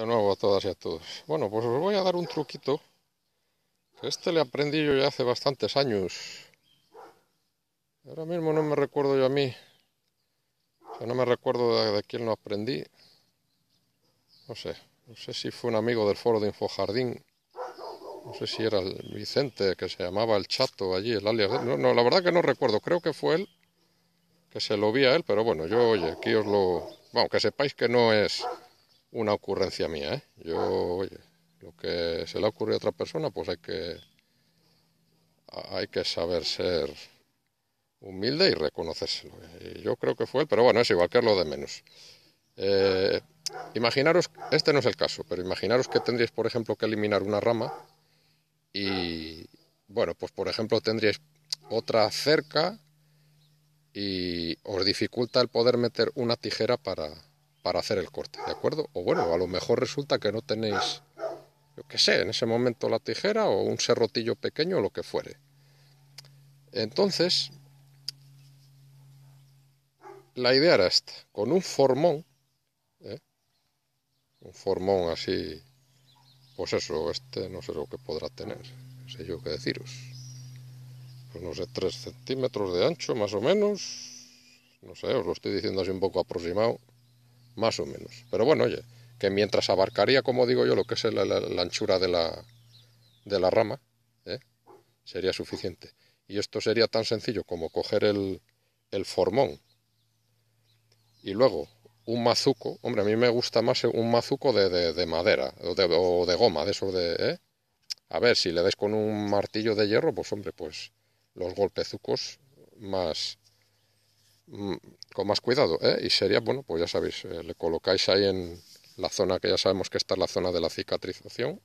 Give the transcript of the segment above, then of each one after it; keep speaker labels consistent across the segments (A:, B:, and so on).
A: De nuevo a todas y a todos. Bueno, pues os voy a dar un truquito. Este le aprendí yo ya hace bastantes años. Ahora mismo no me recuerdo yo a mí. no me recuerdo de, quién lo aprendí. No sé. No sé si fue un amigo del foro de Infojardín. No sé si era el Vicente, que se llamaba el Chato allí, el alias. No, no, la verdad que no recuerdo. Creo que fue él, que se lo vi a él, pero bueno, yo, oye, aquí os lo... Bueno, que sepáis que no es una ocurrencia mía. ¿eh? Yo, oye, lo que se le ha ocurrido a otra persona, pues hay que, hay que saber ser humilde y reconocérselo. ¿eh? yo creo que fue él, pero bueno, es igual que lo de menos. Eh, imaginaros, este no es el caso, pero imaginaros que tendríais, por ejemplo, que eliminar una rama y, bueno, pues por ejemplo tendríais otra cerca y os dificulta el poder meter una tijera para, para hacer el corte, ¿de acuerdo? O bueno, a lo mejor resulta que no tenéis, yo qué sé, en ese momento la tijera o un serrotillo pequeño o lo que fuere. Entonces, la idea era esta, con un formón, ¿eh? un formón así, pues eso, este no sé lo que podrá tener, sé yo qué deciros, pues no sé, 3 centímetros de ancho más o menos, no sé, os lo estoy diciendo así un poco aproximado, más o menos. Pero bueno, oye, que mientras abarcaría, como digo yo, lo que es la, anchura de la, de la rama, ¿eh? sería suficiente. Y esto sería tan sencillo como coger el, el formón y luego un mazuco. Hombre, a mí me gusta más un mazuco de, de, madera o de, goma, de esos de... ¿eh? A ver, si le das con un martillo de hierro, pues hombre, pues los golpezucos más, Mm, con más cuidado. ¿eh? Y sería, bueno, pues ya sabéis, eh, le colocáis ahí en la zona que ya sabemos que está la zona de la cicatrización.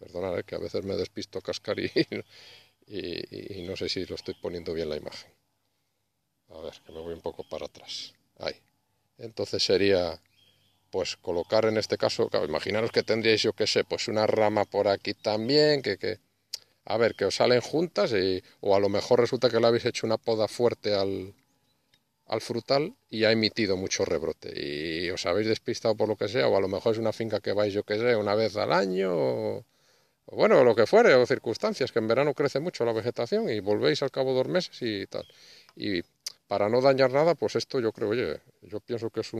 A: Perdonad, ¿eh? que a veces me despisto cascar y, y, no sé si lo estoy poniendo bien la imagen. A ver, que me voy un poco para atrás. Ahí. Entonces sería, pues colocar en este caso, imaginaros que tendríais, yo que sé, pues una rama por aquí también, que... que a ver, que os salen juntas o a lo mejor resulta que le habéis hecho una poda fuerte al, al frutal y ha emitido mucho rebrote. Y os habéis despistado por lo que sea, o a lo mejor es una finca que vais, yo que sé, una vez al año, o, bueno, lo que fuere, o circunstancias, que en verano crece mucho la vegetación y volvéis al cabo de dos meses y tal. Y para no dañar nada, pues esto yo creo, oye, yo pienso que es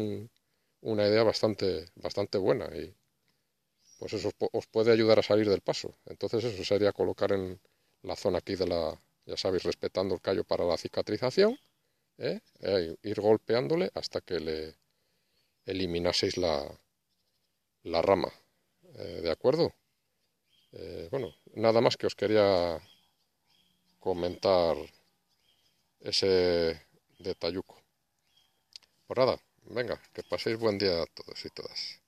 A: una idea bastante, bastante buena y pues eso os puede ayudar a salir del paso. Entonces eso sería colocar en la zona aquí de la, ya sabéis, respetando el callo para la cicatrización ¿eh? ¿eh? ir golpeándole hasta que le eliminaseis la, la rama. Eh, ¿De acuerdo? Eh, bueno, nada más que os quería comentar ese detalluco. Pues nada, venga, que paséis buen día a todos y todas.